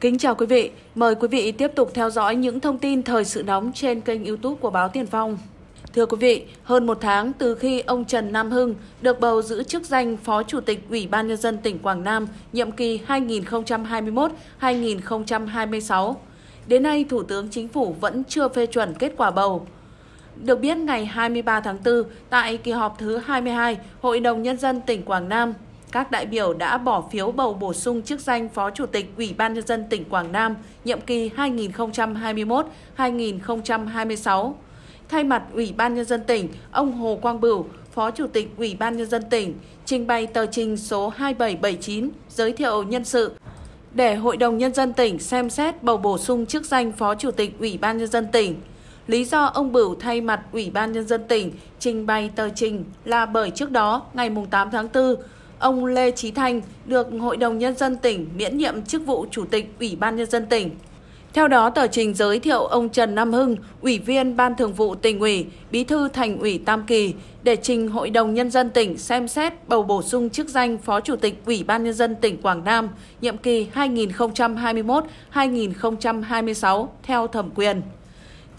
Kính chào quý vị, mời quý vị tiếp tục theo dõi những thông tin thời sự nóng trên kênh youtube của Báo Tiền Phong. Thưa quý vị, hơn một tháng từ khi ông Trần Nam Hưng được bầu giữ chức danh Phó Chủ tịch Ủy ban Nhân dân tỉnh Quảng Nam nhiệm kỳ 2021-2026, đến nay Thủ tướng Chính phủ vẫn chưa phê chuẩn kết quả bầu. Được biết, ngày 23 tháng 4, tại kỳ họp thứ 22, Hội đồng Nhân dân tỉnh Quảng Nam các đại biểu đã bỏ phiếu bầu bổ sung chức danh Phó Chủ tịch Ủy ban Nhân dân tỉnh Quảng Nam nhiệm kỳ 2021-2026. Thay mặt Ủy ban Nhân dân tỉnh, ông Hồ Quang Bửu, Phó Chủ tịch Ủy ban Nhân dân tỉnh, trình bày tờ trình số 2779 giới thiệu nhân sự để Hội đồng Nhân dân tỉnh xem xét bầu bổ sung chức danh Phó Chủ tịch Ủy ban Nhân dân tỉnh. Lý do ông Bửu thay mặt Ủy ban Nhân dân tỉnh trình bày tờ trình là bởi trước đó, ngày 8 tháng 4, ông Lê Trí Thanh được Hội đồng Nhân dân tỉnh miễn nhiệm chức vụ Chủ tịch Ủy ban Nhân dân tỉnh. Theo đó, tờ trình giới thiệu ông Trần Nam Hưng, Ủy viên Ban Thường vụ tỉnh ủy, Bí thư Thành ủy Tam Kỳ, để trình Hội đồng Nhân dân tỉnh xem xét bầu bổ sung chức danh Phó Chủ tịch Ủy ban Nhân dân tỉnh Quảng Nam, nhiệm kỳ 2021-2026 theo thẩm quyền.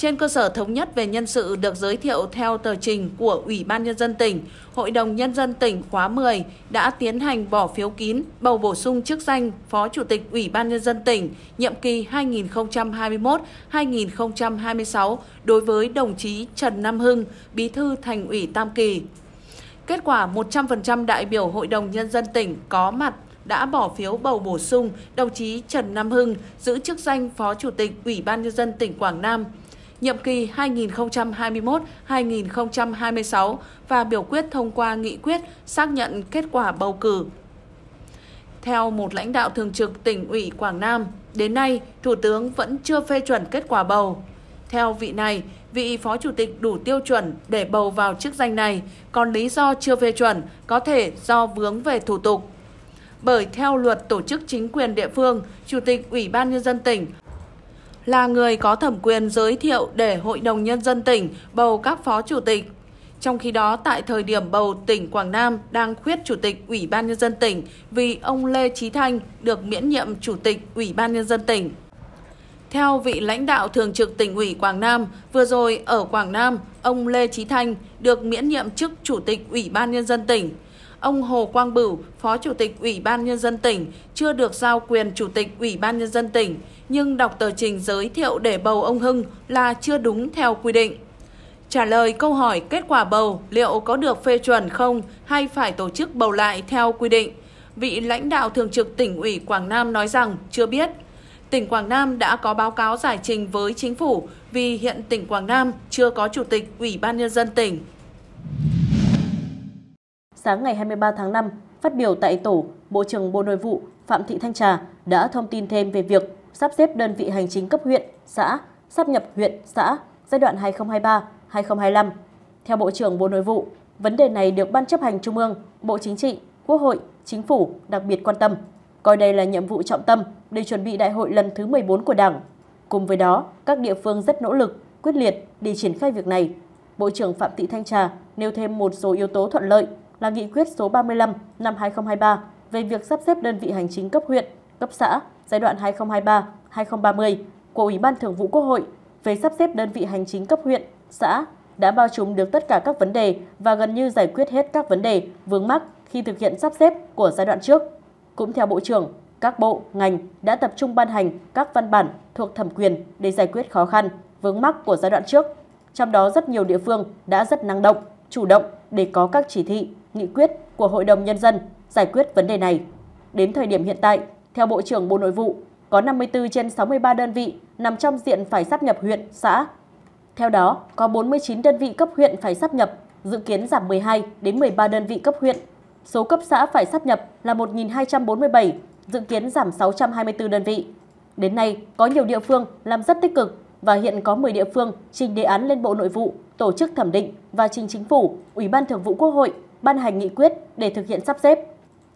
Trên cơ sở thống nhất về nhân sự được giới thiệu theo tờ trình của Ủy ban Nhân dân tỉnh, Hội đồng Nhân dân tỉnh khóa 10 đã tiến hành bỏ phiếu kín bầu bổ sung chức danh Phó Chủ tịch Ủy ban Nhân dân tỉnh nhiệm kỳ 2021-2026 đối với đồng chí Trần Nam Hưng, Bí thư Thành ủy Tam Kỳ. Kết quả 100% đại biểu Hội đồng Nhân dân tỉnh có mặt đã bỏ phiếu bầu bổ sung đồng chí Trần Nam Hưng giữ chức danh Phó Chủ tịch Ủy ban Nhân dân tỉnh Quảng Nam nhiệm kỳ 2021-2026 và biểu quyết thông qua nghị quyết xác nhận kết quả bầu cử. Theo một lãnh đạo thường trực tỉnh ủy Quảng Nam, đến nay Thủ tướng vẫn chưa phê chuẩn kết quả bầu. Theo vị này, vị phó chủ tịch đủ tiêu chuẩn để bầu vào chức danh này, còn lý do chưa phê chuẩn có thể do vướng về thủ tục. Bởi theo luật tổ chức chính quyền địa phương, Chủ tịch Ủy ban Nhân dân tỉnh là người có thẩm quyền giới thiệu để Hội đồng Nhân dân tỉnh bầu các phó chủ tịch. Trong khi đó, tại thời điểm bầu tỉnh Quảng Nam đang khuyết Chủ tịch Ủy ban Nhân dân tỉnh vì ông Lê Trí Thanh được miễn nhiệm Chủ tịch Ủy ban Nhân dân tỉnh. Theo vị lãnh đạo thường trực tỉnh ủy Quảng Nam, vừa rồi ở Quảng Nam, ông Lê Trí Thanh được miễn nhiệm chức Chủ tịch Ủy ban Nhân dân tỉnh ông Hồ Quang Bửu, Phó Chủ tịch Ủy ban Nhân dân tỉnh, chưa được giao quyền Chủ tịch Ủy ban Nhân dân tỉnh, nhưng đọc tờ trình giới thiệu để bầu ông Hưng là chưa đúng theo quy định. Trả lời câu hỏi kết quả bầu liệu có được phê chuẩn không hay phải tổ chức bầu lại theo quy định, vị lãnh đạo thường trực tỉnh ủy Quảng Nam nói rằng chưa biết. Tỉnh Quảng Nam đã có báo cáo giải trình với chính phủ vì hiện tỉnh Quảng Nam chưa có chủ tịch Ủy ban Nhân dân tỉnh sáng ngày 23 tháng 5, phát biểu tại tổ, Bộ trưởng Bộ Nội vụ Phạm Thị Thanh Trà đã thông tin thêm về việc sắp xếp đơn vị hành chính cấp huyện, xã, sắp nhập huyện, xã giai đoạn 2023-2025. Theo Bộ trưởng Bộ Nội vụ, vấn đề này được Ban chấp hành Trung ương, Bộ Chính trị, Quốc hội, Chính phủ đặc biệt quan tâm, coi đây là nhiệm vụ trọng tâm để chuẩn bị đại hội lần thứ 14 của Đảng. Cùng với đó, các địa phương rất nỗ lực, quyết liệt để triển khai việc này. Bộ trưởng Phạm Thị Thanh Trà nêu thêm một số yếu tố thuận lợi là nghị quyết số 35 năm 2023 về việc sắp xếp đơn vị hành chính cấp huyện, cấp xã giai đoạn 2023-2030 của Ủy ban Thường vụ Quốc hội về sắp xếp đơn vị hành chính cấp huyện, xã đã bao trùm được tất cả các vấn đề và gần như giải quyết hết các vấn đề vướng mắc khi thực hiện sắp xếp của giai đoạn trước. Cũng theo Bộ trưởng, các bộ, ngành đã tập trung ban hành các văn bản thuộc thẩm quyền để giải quyết khó khăn, vướng mắc của giai đoạn trước. Trong đó rất nhiều địa phương đã rất năng động, chủ động để có các chỉ thị, nghị quyết của Hội đồng Nhân dân giải quyết vấn đề này. Đến thời điểm hiện tại, theo Bộ trưởng Bộ Nội vụ, có 54 trên 63 đơn vị nằm trong diện phải sắp nhập huyện, xã. Theo đó, có 49 đơn vị cấp huyện phải sắp nhập, dự kiến giảm 12 đến 13 đơn vị cấp huyện. Số cấp xã phải sắp nhập là 1.247, dự kiến giảm 624 đơn vị. Đến nay, có nhiều địa phương làm rất tích cực và hiện có 10 địa phương trình đề án lên Bộ Nội vụ, tổ chức thẩm định và trình chính phủ, Ủy ban Thường vụ Quốc hội ban hành nghị quyết để thực hiện sắp xếp.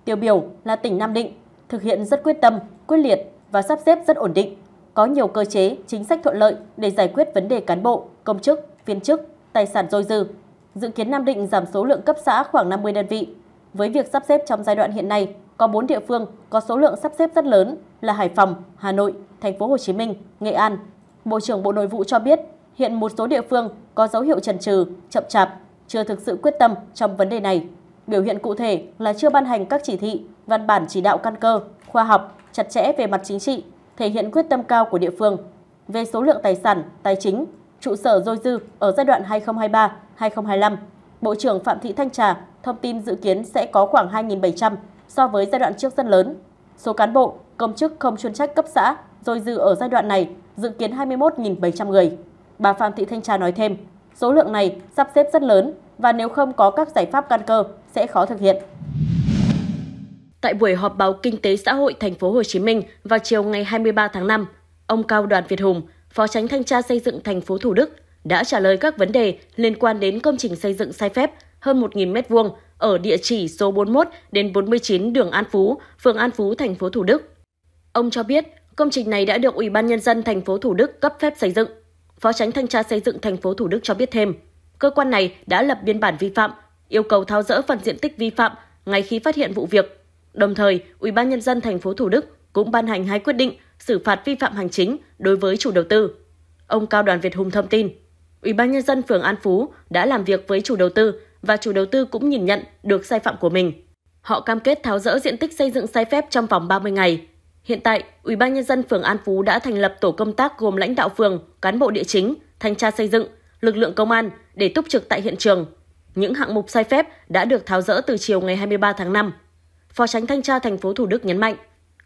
Tiêu biểu là tỉnh Nam Định thực hiện rất quyết tâm, quyết liệt và sắp xếp rất ổn định, có nhiều cơ chế, chính sách thuận lợi để giải quyết vấn đề cán bộ, công chức, viên chức, tài sản dôi dư. Dự kiến Nam Định giảm số lượng cấp xã khoảng 50 đơn vị. Với việc sắp xếp trong giai đoạn hiện nay, có 4 địa phương có số lượng sắp xếp rất lớn là Hải Phòng, Hà Nội, Thành phố Hồ Chí Minh, Nghệ An. Bộ trưởng Bộ Nội vụ cho biết, hiện một số địa phương có dấu hiệu chần chừ, chậm chạp chưa thực sự quyết tâm trong vấn đề này. Biểu hiện cụ thể là chưa ban hành các chỉ thị, văn bản chỉ đạo căn cơ, khoa học, chặt chẽ về mặt chính trị, thể hiện quyết tâm cao của địa phương. Về số lượng tài sản, tài chính, trụ sở dôi dư ở giai đoạn 2023-2025, Bộ trưởng Phạm Thị Thanh Trà thông tin dự kiến sẽ có khoảng 2.700 so với giai đoạn trước rất lớn. Số cán bộ, công chức không chuyên trách cấp xã dôi dư ở giai đoạn này dự kiến 21.700 người. Bà Phạm Thị Thanh Trà nói thêm, Số lượng này sắp xếp rất lớn và nếu không có các giải pháp căn cơ sẽ khó thực hiện. Tại buổi họp báo Kinh tế xã hội thành phố Hồ Chí Minh vào chiều ngày 23 tháng 5, ông Cao Đoàn Việt Hùng, Phó Tránh Thanh tra xây dựng thành phố Thủ Đức đã trả lời các vấn đề liên quan đến công trình xây dựng sai phép hơn 1.000 m2 ở địa chỉ số 41 đến 49 đường An Phú, phường An Phú, thành phố Thủ Đức. Ông cho biết, công trình này đã được Ủy ban nhân dân thành phố Thủ Đức cấp phép xây dựng. Phó Tránh Thanh tra Xây dựng thành phố Thủ Đức cho biết thêm, cơ quan này đã lập biên bản vi phạm, yêu cầu tháo rỡ phần diện tích vi phạm ngay khi phát hiện vụ việc. Đồng thời, Ủy ban nhân dân thành phố Thủ Đức cũng ban hành hai quyết định xử phạt vi phạm hành chính đối với chủ đầu tư. Ông Cao Đoàn Việt Hùng thông tin, Ủy ban nhân dân phường An Phú đã làm việc với chủ đầu tư và chủ đầu tư cũng nhìn nhận được sai phạm của mình. Họ cam kết tháo rỡ diện tích xây dựng sai phép trong vòng 30 ngày Hiện tại, Ủy ban nhân dân phường An Phú đã thành lập tổ công tác gồm lãnh đạo phường, cán bộ địa chính, thanh tra xây dựng, lực lượng công an để túc trực tại hiện trường. Những hạng mục sai phép đã được tháo rỡ từ chiều ngày 23 tháng 5. Phó Tránh Thanh tra thành phố Thủ Đức nhấn mạnh,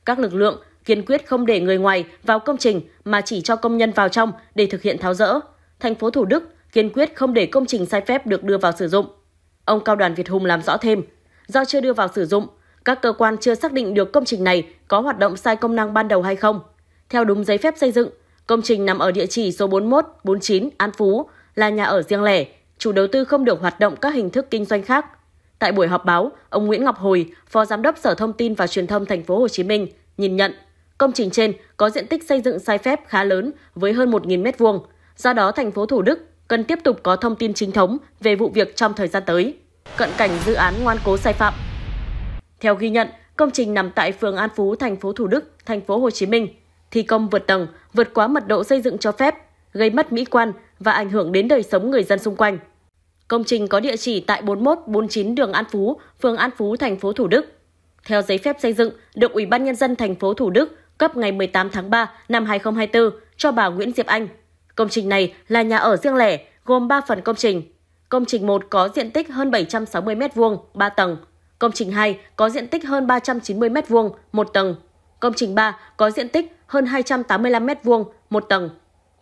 các lực lượng kiên quyết không để người ngoài vào công trình mà chỉ cho công nhân vào trong để thực hiện tháo rỡ. Thành phố Thủ Đức kiên quyết không để công trình sai phép được đưa vào sử dụng. Ông Cao Đoàn Việt Hùng làm rõ thêm, do chưa đưa vào sử dụng các cơ quan chưa xác định được công trình này có hoạt động sai công năng ban đầu hay không. Theo đúng giấy phép xây dựng, công trình nằm ở địa chỉ số 41, 49 An Phú là nhà ở riêng lẻ, chủ đầu tư không được hoạt động các hình thức kinh doanh khác. Tại buổi họp báo, ông Nguyễn Ngọc Hồi, Phó Giám đốc Sở Thông tin và Truyền thông Thành phố Hồ Chí Minh nhìn nhận công trình trên có diện tích xây dựng sai phép khá lớn với hơn 1.000 m2. Do đó, thành phố Thủ Đức cần tiếp tục có thông tin chính thống về vụ việc trong thời gian tới. Cận cảnh dự án ngoan cố sai phạm theo ghi nhận, công trình nằm tại phường An Phú, thành phố Thủ Đức, thành phố Hồ Chí Minh, thi công vượt tầng, vượt quá mật độ xây dựng cho phép, gây mất mỹ quan và ảnh hưởng đến đời sống người dân xung quanh. Công trình có địa chỉ tại 41, 49 đường An Phú, phường An Phú, thành phố Thủ Đức. Theo giấy phép xây dựng được Ủy ban nhân dân thành phố Thủ Đức cấp ngày 18 tháng 3 năm 2024 cho bà Nguyễn Diệp Anh. Công trình này là nhà ở riêng lẻ, gồm 3 phần công trình. Công trình 1 có diện tích hơn 760 m2, 3 tầng, Công trình 2 có diện tích hơn 390 m2, một tầng. Công trình 3 có diện tích hơn 285 m2, một tầng.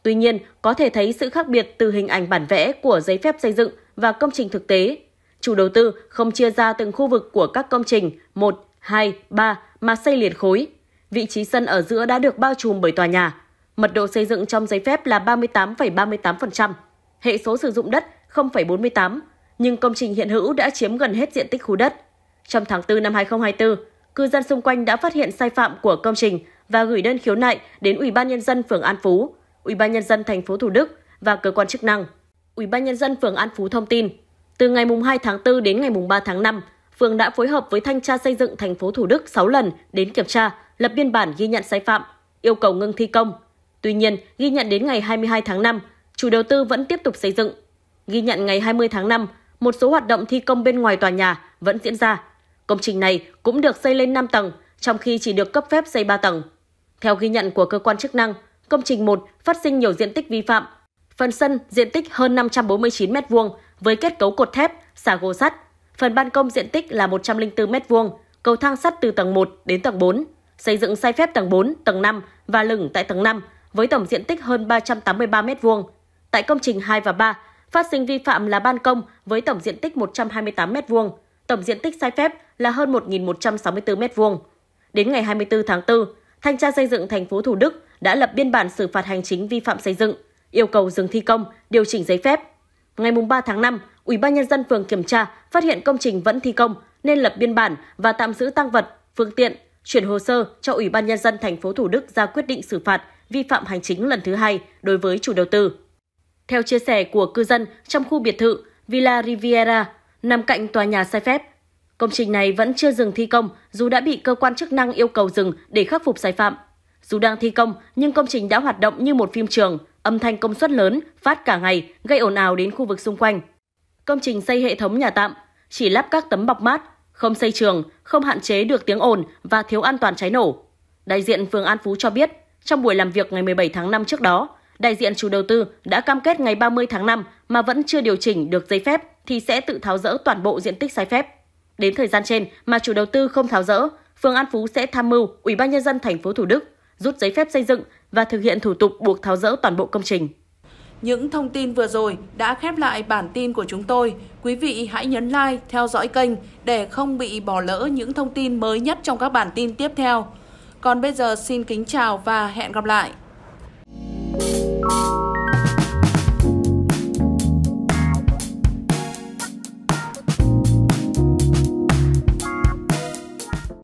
Tuy nhiên, có thể thấy sự khác biệt từ hình ảnh bản vẽ của giấy phép xây dựng và công trình thực tế. Chủ đầu tư không chia ra từng khu vực của các công trình 1, 2, 3 mà xây liền khối. Vị trí sân ở giữa đã được bao trùm bởi tòa nhà. Mật độ xây dựng trong giấy phép là 38,38%. Hệ số sử dụng đất 0,48, nhưng công trình hiện hữu đã chiếm gần hết diện tích khu đất. Trong tháng 4 năm 2024, cư dân xung quanh đã phát hiện sai phạm của công trình và gửi đơn khiếu nại đến Ủy ban nhân dân phường An Phú, Ủy ban nhân dân thành phố Thủ Đức và cơ quan chức năng. Ủy ban nhân dân phường An Phú thông tin, từ ngày mùng 2 tháng 4 đến ngày mùng 3 tháng 5, phường đã phối hợp với thanh tra xây dựng thành phố Thủ Đức 6 lần đến kiểm tra, lập biên bản ghi nhận sai phạm, yêu cầu ngưng thi công. Tuy nhiên, ghi nhận đến ngày 22 tháng 5, chủ đầu tư vẫn tiếp tục xây dựng. Ghi nhận ngày 20 tháng 5, một số hoạt động thi công bên ngoài tòa nhà vẫn diễn ra Công trình này cũng được xây lên 5 tầng, trong khi chỉ được cấp phép xây 3 tầng. Theo ghi nhận của cơ quan chức năng, công trình 1 phát sinh nhiều diện tích vi phạm. Phần sân diện tích hơn 549 m2 với kết cấu cột thép, xà gỗ sắt. Phần ban công diện tích là 104 m2, cầu thang sắt từ tầng 1 đến tầng 4, xây dựng sai phép tầng 4, tầng 5 và lửng tại tầng 5 với tổng diện tích hơn 383 m2. Tại công trình 2 và 3, phát sinh vi phạm là ban công với tổng diện tích 128 m2, tổng diện tích sai phép là hơn 1.164 m2. Đến ngày 24 tháng 4, Thanh tra xây dựng thành phố Thủ Đức đã lập biên bản xử phạt hành chính vi phạm xây dựng, yêu cầu dừng thi công, điều chỉnh giấy phép. Ngày 3 tháng 5, Ủy ban nhân dân phường kiểm tra, phát hiện công trình vẫn thi công nên lập biên bản và tạm giữ tăng vật, phương tiện, chuyển hồ sơ cho Ủy ban nhân dân thành phố Thủ Đức ra quyết định xử phạt vi phạm hành chính lần thứ hai đối với chủ đầu tư. Theo chia sẻ của cư dân trong khu biệt thự Villa Riviera nằm cạnh tòa nhà sai phép Công trình này vẫn chưa dừng thi công dù đã bị cơ quan chức năng yêu cầu dừng để khắc phục sai phạm. Dù đang thi công nhưng công trình đã hoạt động như một phim trường, âm thanh công suất lớn, phát cả ngày, gây ồn ào đến khu vực xung quanh. Công trình xây hệ thống nhà tạm, chỉ lắp các tấm bọc mát, không xây trường, không hạn chế được tiếng ồn và thiếu an toàn cháy nổ. Đại diện phường An Phú cho biết, trong buổi làm việc ngày 17 tháng 5 trước đó, đại diện chủ đầu tư đã cam kết ngày 30 tháng 5 mà vẫn chưa điều chỉnh được giấy phép thì sẽ tự tháo rỡ toàn bộ diện tích sai phép. Đến thời gian trên mà chủ đầu tư không tháo rỡ, phường An Phú sẽ tham mưu Ủy ban nhân dân thành phố Thủ Đức rút giấy phép xây dựng và thực hiện thủ tục buộc tháo rỡ toàn bộ công trình. Những thông tin vừa rồi đã khép lại bản tin của chúng tôi. Quý vị hãy nhấn like, theo dõi kênh để không bị bỏ lỡ những thông tin mới nhất trong các bản tin tiếp theo. Còn bây giờ xin kính chào và hẹn gặp lại.